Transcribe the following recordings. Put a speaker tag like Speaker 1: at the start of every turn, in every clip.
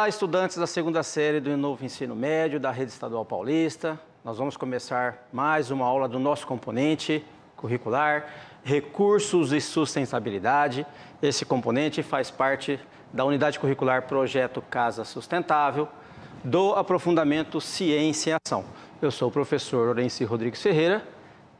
Speaker 1: Olá, estudantes da segunda série do Novo Ensino Médio da Rede Estadual Paulista. Nós vamos começar mais uma aula do nosso componente curricular, Recursos e Sustentabilidade. Esse componente faz parte da unidade curricular Projeto Casa Sustentável do aprofundamento Ciência e Ação. Eu sou o professor Lourenço Rodrigues Ferreira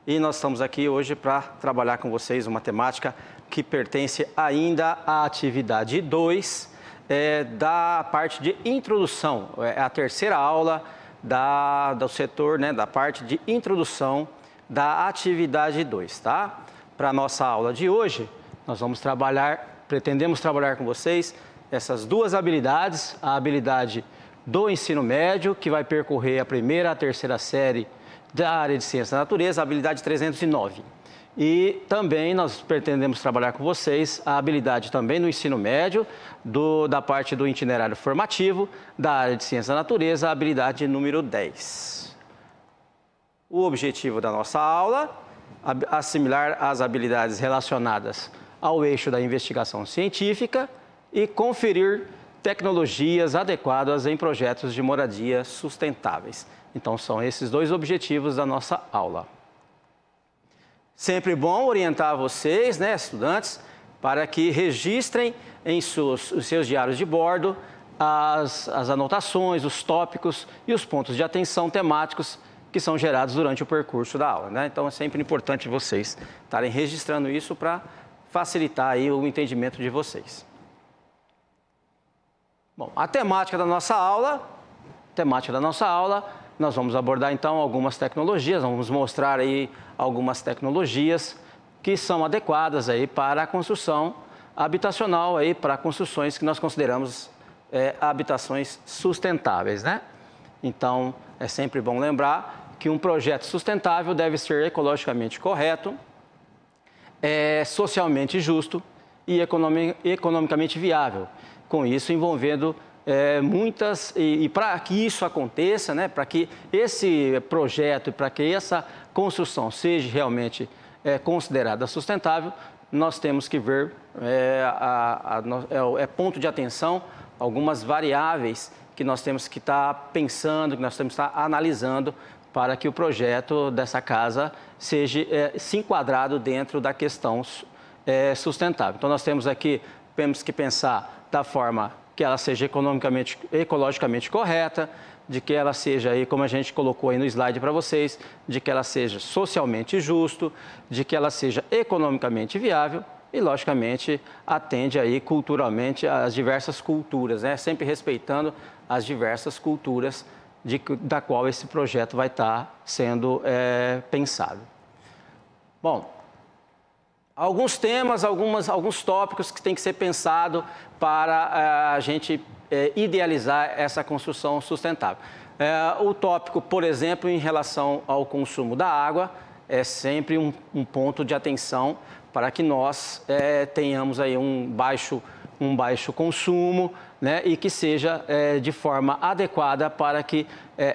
Speaker 1: e nós estamos aqui hoje para trabalhar com vocês uma temática que pertence ainda à atividade 2 é, da parte de introdução, é a terceira aula da, do setor, né, da parte de introdução da atividade 2, tá? Para a nossa aula de hoje, nós vamos trabalhar, pretendemos trabalhar com vocês essas duas habilidades, a habilidade do ensino médio, que vai percorrer a primeira a terceira série da área de ciência da natureza, a habilidade 309. E também nós pretendemos trabalhar com vocês a habilidade também no ensino médio, do, da parte do itinerário formativo, da área de ciência da natureza, a habilidade número 10. O objetivo da nossa aula assimilar as habilidades relacionadas ao eixo da investigação científica e conferir tecnologias adequadas em projetos de moradia sustentáveis. Então, são esses dois objetivos da nossa aula. Sempre bom orientar vocês, né, estudantes, para que registrem em seus, os seus diários de bordo as, as anotações, os tópicos e os pontos de atenção temáticos que são gerados durante o percurso da aula. Né? Então é sempre importante vocês estarem registrando isso para facilitar aí o entendimento de vocês. Bom, a temática da nossa aula, temática da nossa aula nós vamos abordar então algumas tecnologias, vamos mostrar aí algumas tecnologias que são adequadas aí para a construção habitacional aí para construções que nós consideramos é, habitações sustentáveis, né? Então é sempre bom lembrar que um projeto sustentável deve ser ecologicamente correto, é, socialmente justo e economicamente viável. Com isso envolvendo é, muitas, e, e para que isso aconteça, né, para que esse projeto, para que essa construção seja realmente é, considerada sustentável, nós temos que ver, é, a, a, é, é, ponto de atenção, algumas variáveis que nós temos que estar tá pensando, que nós temos que estar tá analisando para que o projeto dessa casa seja é, se enquadrado dentro da questão é, sustentável. Então, nós temos aqui, temos que pensar da forma que ela seja economicamente, ecologicamente correta, de que ela seja aí, como a gente colocou aí no slide para vocês, de que ela seja socialmente justo, de que ela seja economicamente viável e, logicamente, atende aí culturalmente às diversas culturas, né? Sempre respeitando as diversas culturas de, da qual esse projeto vai estar tá sendo é, pensado. Bom, alguns temas, algumas, alguns tópicos que tem que ser pensado para eh, a gente é, idealizar essa construção sustentável. É, o tópico, por exemplo, em relação ao consumo da água, é sempre um, um ponto de atenção para que nós é, tenhamos aí um baixo, um baixo consumo né, e que seja de forma adequada para que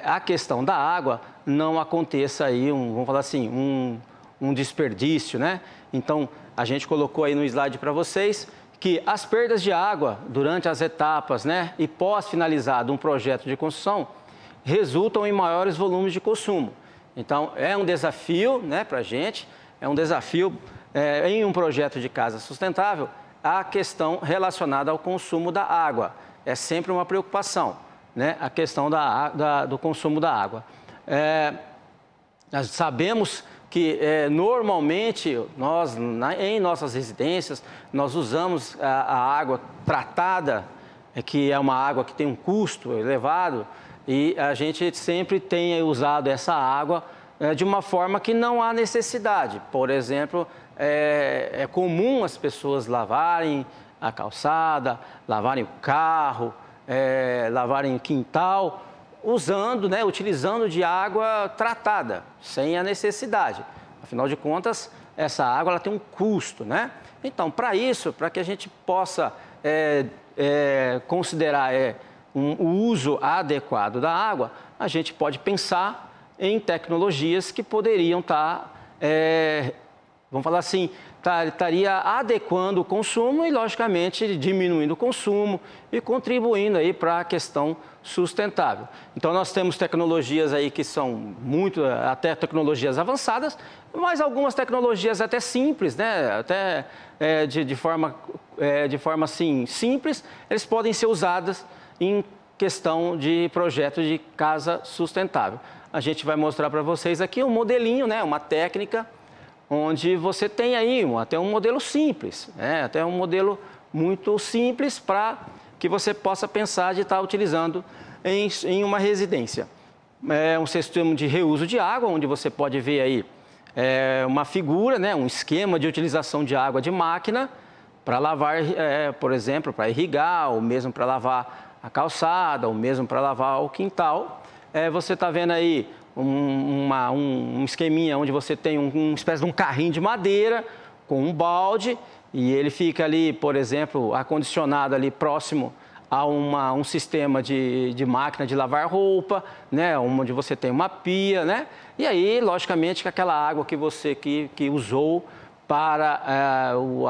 Speaker 1: a questão da água não aconteça aí, um, vamos falar assim, um um desperdício, né? Então, a gente colocou aí no slide para vocês que as perdas de água durante as etapas, né, e pós finalizado um projeto de construção, resultam em maiores volumes de consumo. Então, é um desafio, né, para a gente, é um desafio é, em um projeto de casa sustentável a questão relacionada ao consumo da água. É sempre uma preocupação, né, a questão da, da do consumo da água. É, nós sabemos que é, normalmente nós, na, em nossas residências, nós usamos a, a água tratada, é, que é uma água que tem um custo elevado, e a gente sempre tem usado essa água é, de uma forma que não há necessidade. Por exemplo, é, é, comum as pessoas lavarem a calçada, lavarem o carro, é, lavarem o quintal usando, né, utilizando de água tratada, sem a necessidade. Afinal de contas, essa água ela tem um custo, né? Então, para isso, para que a gente possa é, é, considerar é, um, o uso adequado da água, a gente pode pensar em tecnologias que poderiam estar, tá, é, vamos falar assim, Tá, estaria adequando o consumo e, logicamente, diminuindo o consumo e contribuindo aí para a questão sustentável. Então, nós temos tecnologias aí que são muito, até tecnologias avançadas, mas algumas tecnologias até simples, né? Até é, de, de, forma, é, de forma assim, simples, eles podem ser usadas em questão de projeto de casa sustentável. A gente vai mostrar para vocês aqui um modelinho, né? Uma técnica onde você tem aí um, até um modelo simples, né? até um modelo muito simples para que você possa pensar de estar tá utilizando em, em uma residência. É um sistema de reuso de água, onde você pode ver aí é, uma figura, né, um esquema de utilização de água de máquina para lavar, é, por exemplo, para irrigar, ou mesmo para lavar a calçada, ou mesmo para lavar o quintal. É, você está vendo aí um, uma, um, um esqueminha onde você tem um, uma espécie de um carrinho de madeira com um balde e ele fica ali, por exemplo, acondicionado ali próximo a uma, um sistema de, de máquina de lavar roupa, né? onde você tem uma pia, né? E aí, logicamente, que aquela água que você que, que usou para é,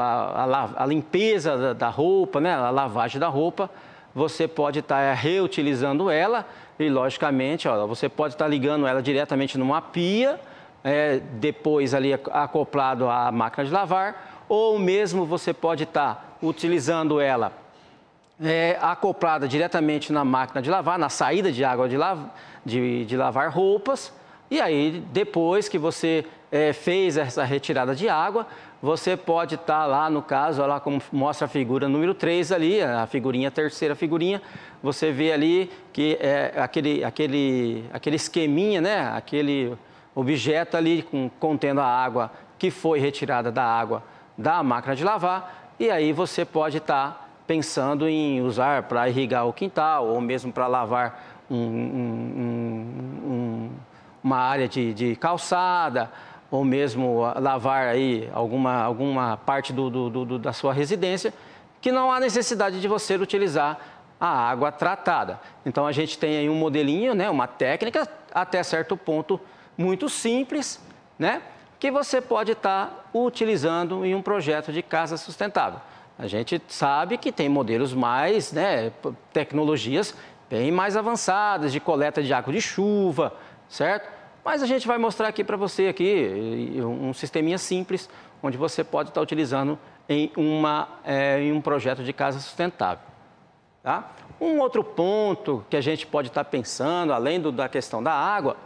Speaker 1: a, a, a, limpeza da, da roupa, né? a lavagem da roupa, você pode tá, estar eh, reutilizando ela e, logicamente, ó, você pode estar tá ligando ela diretamente numa pia, é, depois ali acoplado à máquina de lavar, ou mesmo você pode estar tá utilizando ela é, acoplada diretamente na máquina de lavar, na saída de água de, la... de, de lavar roupas, e aí, depois que você é, fez essa retirada de água, você pode estar tá lá, no caso, olha lá como mostra a figura número 3 ali, a figurinha, a terceira figurinha, você vê ali que é aquele, aquele, aquele esqueminha, né? aquele objeto ali com, contendo a água que foi retirada da água da máquina de lavar, e aí você pode estar tá pensando em usar para irrigar o quintal ou mesmo para lavar um, um, um uma área de, de calçada, ou mesmo lavar aí alguma, alguma parte do, do, do, da sua residência, que não há necessidade de você utilizar a água tratada. Então a gente tem aí um modelinho, né, uma técnica até certo ponto muito simples, né, que você pode estar tá utilizando em um projeto de casa sustentável. A gente sabe que tem modelos mais, né, tecnologias bem mais avançadas de coleta de água de chuva, certo? Mas a gente vai mostrar aqui para você aqui um sisteminha simples onde você pode estar tá utilizando em, uma, é, em um projeto de casa sustentável. Tá? Um outro ponto que a gente pode estar tá pensando, além do, da questão da água,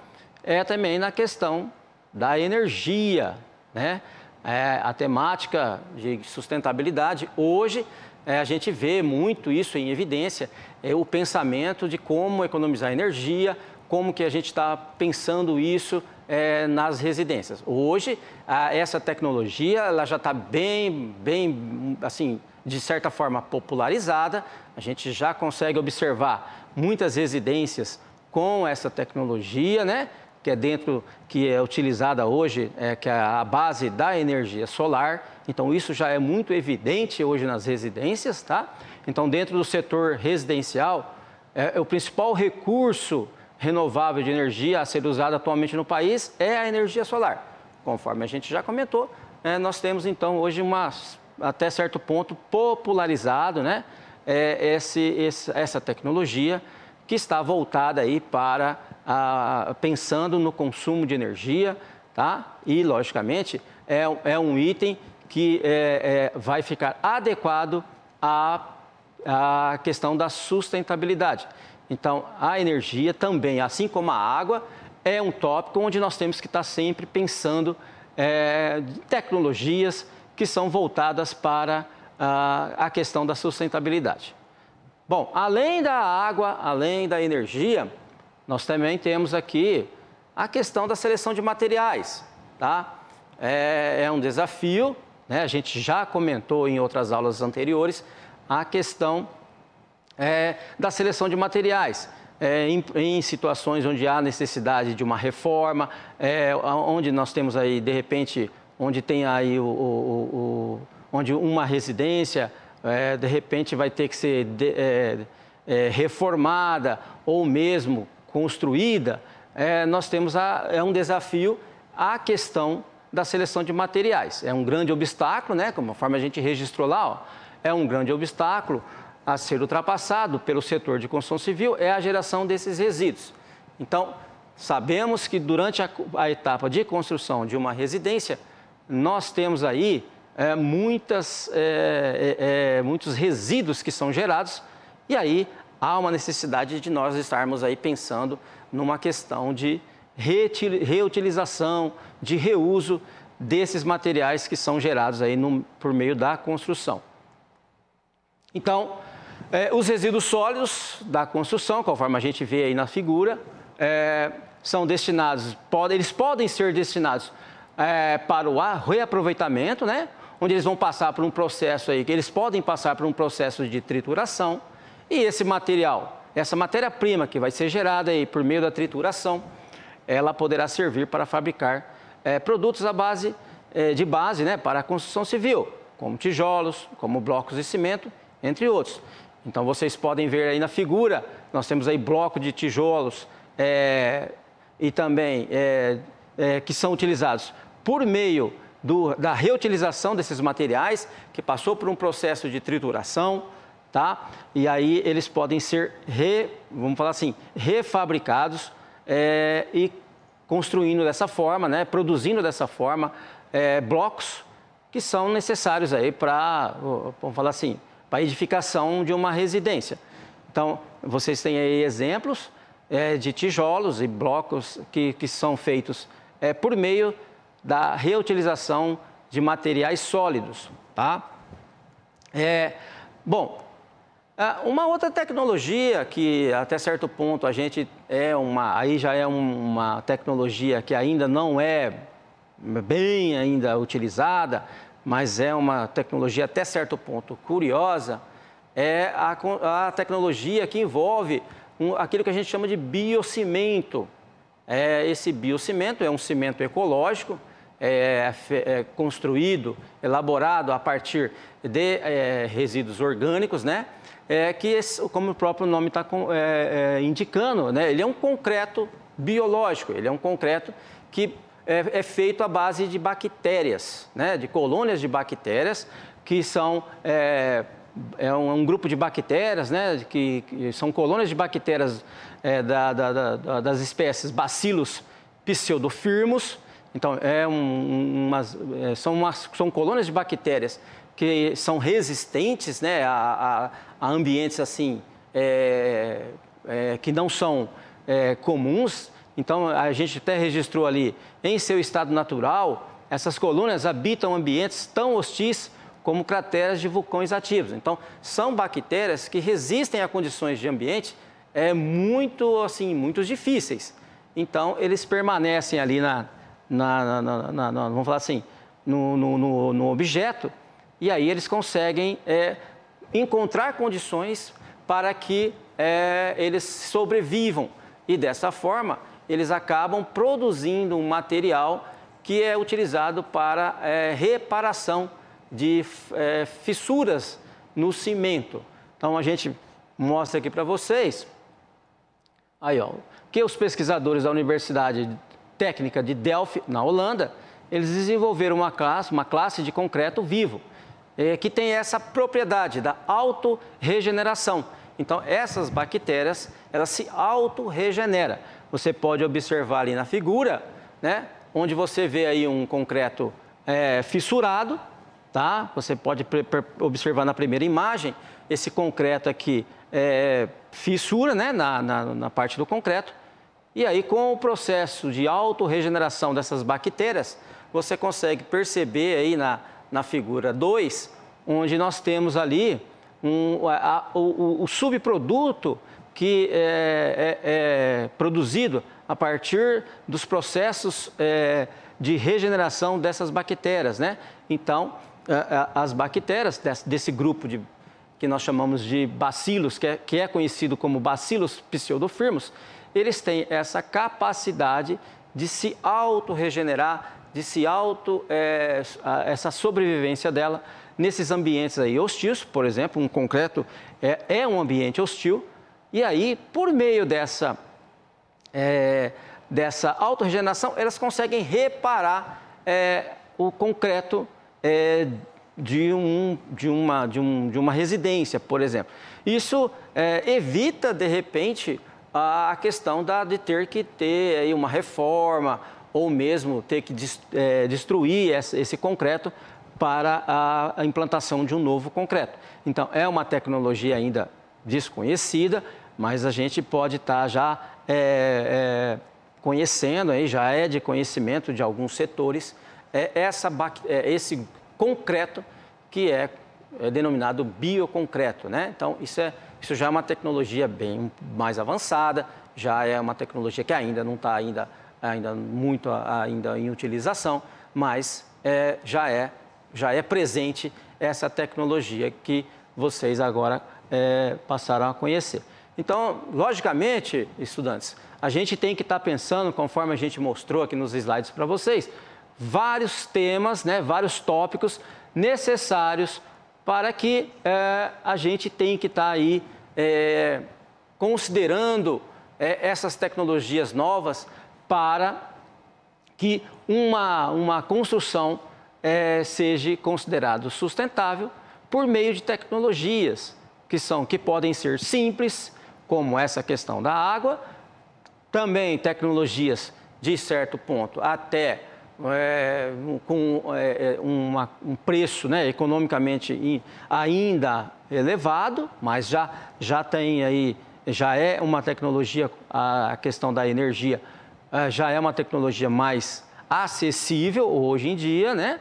Speaker 1: é também na questão da energia. Né? É, a temática de sustentabilidade hoje é, a gente vê muito isso em evidência, é o pensamento de como economizar energia, como que a gente está pensando isso é, nas residências. Hoje, a, essa tecnologia ela já está bem, bem, assim, de certa forma popularizada. A gente já consegue observar muitas residências com essa tecnologia, né? que é dentro, que é utilizada hoje, é, que é a base da energia solar. Então, isso já é muito evidente hoje nas residências, tá? Então, dentro do setor residencial, é, é o principal recurso renovável de energia a ser usada atualmente no país é a energia solar. Conforme a gente já comentou, é, nós temos então hoje uma, até certo ponto popularizado né, é, esse, esse, essa tecnologia que está voltada aí para a, pensando no consumo de energia, tá? E logicamente é, é um item que é, é, vai ficar adequado à, à questão da sustentabilidade. Então, a energia também, assim como a água, é um tópico onde nós temos que estar sempre pensando é, tecnologias que são voltadas para ah, a questão da sustentabilidade. Bom, além da água, além da energia, nós também temos aqui a questão da seleção de materiais, tá? É, é um desafio, né? A gente já comentou em outras aulas anteriores a questão é, da seleção de materiais. É, em, em, situações onde há necessidade de uma reforma, é, onde nós temos aí, de repente, onde tem aí o, o, o onde uma residência, é, de repente, vai ter que ser de, é, é, reformada ou mesmo construída, é, nós temos a, é um desafio a questão da seleção de materiais. É um grande obstáculo, né? Como a forma a gente registrou lá, ó, é um grande obstáculo a ser ultrapassado pelo setor de construção civil é a geração desses resíduos. Então, sabemos que durante a, a etapa de construção de uma residência, nós temos aí é, muitas, é, é, é, muitos resíduos que são gerados e aí há uma necessidade de nós estarmos aí pensando numa questão de reutilização, de reuso desses materiais que são gerados aí no, por meio da construção. Então, é, os resíduos sólidos da construção, conforme a gente vê aí na figura, é, são destinados, pode, eles podem ser destinados é, para o ar, reaproveitamento, né? onde eles vão passar por um processo aí, que eles podem passar por um processo de trituração, e esse material, essa matéria-prima que vai ser gerada aí por meio da trituração, ela poderá servir para fabricar é, produtos à base, é, de base né, para a construção civil, como tijolos, como blocos de cimento, entre outros. Então vocês podem ver aí na figura, nós temos aí bloco de tijolos é, e também é, é, que são utilizados por meio do, da reutilização desses materiais, que passou por um processo de trituração, tá? E aí eles podem ser, re, vamos falar assim, refabricados é, e construindo dessa forma, né, produzindo dessa forma é, blocos que são necessários aí para, vamos falar assim, para edificação de uma residência. Então, vocês têm aí exemplos é, de tijolos e blocos que, que são feitos é, por meio da reutilização de materiais sólidos. Tá? É, bom, é, uma outra tecnologia que até certo ponto a gente é uma, aí já é uma tecnologia que ainda não é bem ainda utilizada, mas é uma tecnologia até certo ponto curiosa, é a, a tecnologia que envolve um, aquilo que a gente chama de biocimento. É, esse biocimento é um cimento ecológico, é, é, é construído, elaborado a partir de é, resíduos orgânicos, né? É, que, esse, como o próprio nome está é, é, indicando, né? ele é um concreto biológico, ele é um concreto que é, é feito à base de bactérias, né? de colônias de bactérias, que são é, é um, um, grupo de bactérias, né? que, que são colônias de bactérias é, da, da, da, das espécies bacilos pseudofirmos. Então, é um, umas, é, são, umas, são colônias de bactérias que são resistentes né, a, a, a ambientes assim é, é, que não são é, comuns então, a gente até registrou ali, em seu estado natural, essas colônias habitam ambientes tão hostis como crateras de vulcões ativos. Então, são bactérias que resistem a condições de ambiente é, muito, assim, muito difíceis. Então, eles permanecem ali na, na, na, na, na vamos falar assim, no, no, no, no, objeto e aí eles conseguem é, encontrar condições para que é, eles sobrevivam. E dessa forma, eles acabam produzindo um material que é utilizado para é, reparação de é, fissuras no cimento. Então a gente mostra aqui para vocês. Aí, ó, que os pesquisadores da Universidade Técnica de Delft, na Holanda, eles desenvolveram uma classe, uma classe de concreto vivo, é, que tem essa propriedade da autorregeneração. Então, essas bactérias, elas se autorregeneram. Você pode observar ali na figura, né? Onde você vê aí um concreto é, fissurado, tá? Você pode observar na primeira imagem esse concreto aqui é, fissura, né? Na, na, na parte do concreto. E aí, com o processo de autorregeneração dessas bactérias, você consegue perceber aí na, na figura 2, onde nós temos ali um, a, a, o, o subproduto que é, é, é produzido a partir dos processos é, de regeneração dessas bactérias, né? Então, as bactérias desse grupo de, que nós chamamos de bacilos, que é, que é conhecido como bacilos pseudofirmos, eles têm essa capacidade de se auto-regenerar, de se auto, é, essa sobrevivência dela nesses ambientes aí hostis, por exemplo, um concreto é, é um ambiente hostil, e aí, por meio dessa, é, dessa autorregeneração, elas conseguem reparar é, o concreto é, de, um, de, uma, de, um, de uma residência, por exemplo. Isso é, evita, de repente, a questão da, de ter que ter aí uma reforma ou mesmo ter que é, destruir esse concreto para a implantação de um novo concreto. Então, é uma tecnologia ainda desconhecida mas a gente pode estar tá já é, é, conhecendo, aí já é de conhecimento de alguns setores, é essa, é esse concreto que é, é, denominado bioconcreto. Né? Então, isso, é, isso já é uma tecnologia bem mais avançada, já é uma tecnologia que ainda não está ainda, ainda muito ainda em utilização, mas é, já, é, já é presente essa tecnologia que vocês agora é, passaram a conhecer. Então, logicamente, estudantes, a gente tem que estar tá pensando, conforme a gente mostrou aqui nos slides para vocês, vários temas, né, vários tópicos necessários para que é, a gente tenha que estar tá aí é, considerando é, essas tecnologias novas para que uma, uma construção seja considerada sustentável por meio de tecnologias que são que podem ser simples, como essa questão da água, também tecnologias de certo ponto até é, com é, é uma, um preço né, economicamente ainda elevado, mas já, já tem aí, já é uma tecnologia, a questão da energia é, já é uma tecnologia mais acessível hoje em dia, né?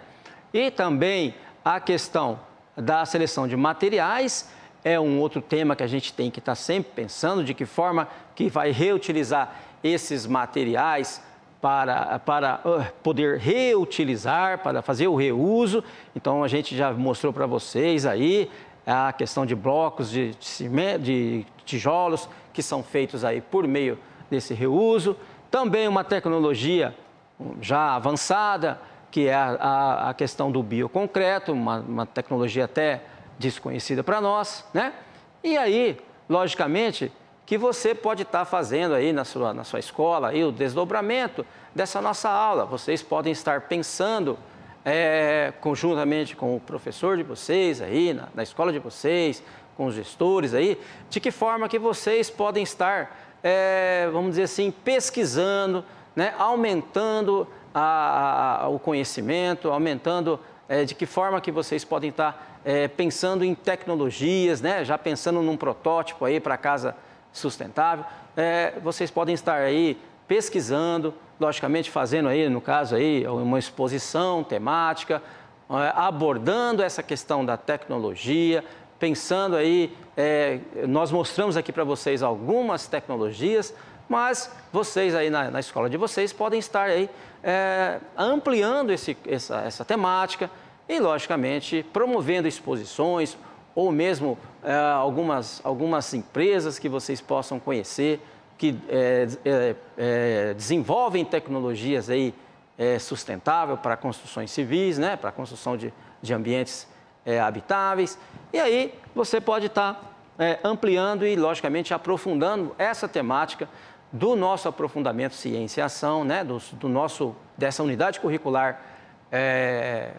Speaker 1: E também a questão da seleção de materiais é um outro tema que a gente tem que estar tá sempre pensando de que forma que vai reutilizar esses materiais para, para ah, poder reutilizar, para fazer o reuso. Então a gente já mostrou para vocês aí a questão de blocos de, cimento, de tijolos que são feitos aí por meio desse reuso. Também uma tecnologia hum, já avançada, que é a, a, questão do bioconcreto, uma, uma tecnologia até desconhecida para nós, né? E aí, logicamente, que você pode estar tá fazendo aí na sua, na sua escola aí, o desdobramento dessa nossa aula. Vocês podem estar pensando é, conjuntamente com o professor de vocês aí, na, na, escola de vocês, com os gestores aí, de que forma que vocês podem estar, é, vamos dizer assim, pesquisando, né, aumentando a, a, o conhecimento, aumentando é, de que forma que vocês podem estar tá é, pensando em tecnologias, né? já pensando num protótipo aí para casa sustentável. É, vocês podem estar aí pesquisando, logicamente fazendo aí, no caso aí, uma exposição temática, é, abordando essa questão da tecnologia, pensando aí, é, nós mostramos aqui para vocês algumas tecnologias, mas vocês aí na, na escola de vocês podem estar aí é, ampliando esse, essa, essa temática, e, logicamente, promovendo exposições ou mesmo é, algumas, algumas empresas que vocês possam conhecer que é, é, desenvolvem tecnologias aí, sustentável para construções civis, né, para construção de, de ambientes habitáveis. E aí você pode tá, estar ampliando e, logicamente, aprofundando essa temática do nosso aprofundamento ciência e ação, né, do, do nosso, dessa unidade curricular é,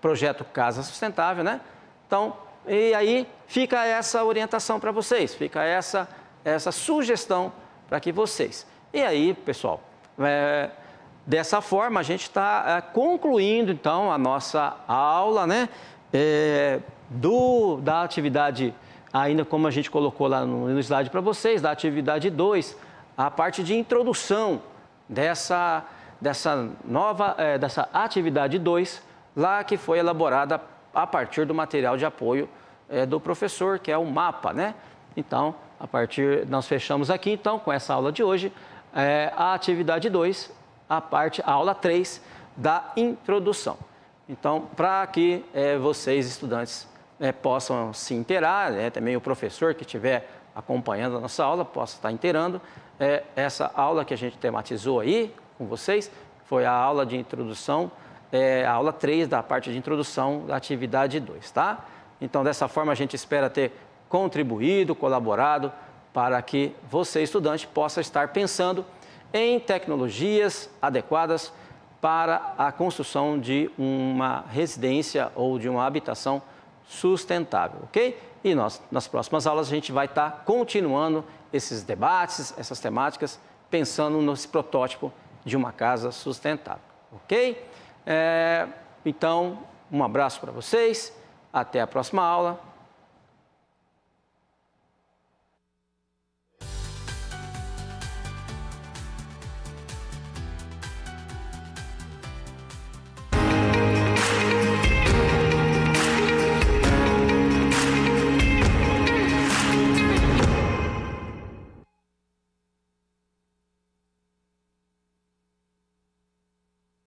Speaker 1: projeto Casa Sustentável, né? Então, e aí fica essa orientação para vocês, fica essa, essa sugestão para que vocês. E aí, pessoal, é, dessa forma a gente está é, concluindo então a nossa aula, né? É, do, da atividade, ainda como a gente colocou lá no, no slide para vocês, da atividade 2, a parte de introdução dessa, dessa nova, é, dessa atividade 2, lá que foi elaborada a partir do material de apoio é, do professor, que é o mapa, né? Então, a partir, nós fechamos aqui, então, com essa aula de hoje, é, a atividade 2, a parte, a aula 3 da introdução. Então, para que é, vocês, estudantes, né, possam se inteirar, né, também o professor que estiver acompanhando a nossa aula possa estar inteirando, essa aula que a gente tematizou aí com vocês foi a aula de introdução é, a aula 3 da parte de introdução da atividade 2, tá? Então, dessa forma, a gente espera ter contribuído, colaborado para que você, estudante, possa estar pensando em tecnologias adequadas para a construção de uma residência ou de uma habitação sustentável, ok? E nós, nas próximas aulas, a gente vai estar tá continuando esses debates, essas temáticas, pensando nesse protótipo de uma casa sustentável, ok? É, então, um abraço para vocês, até a próxima aula.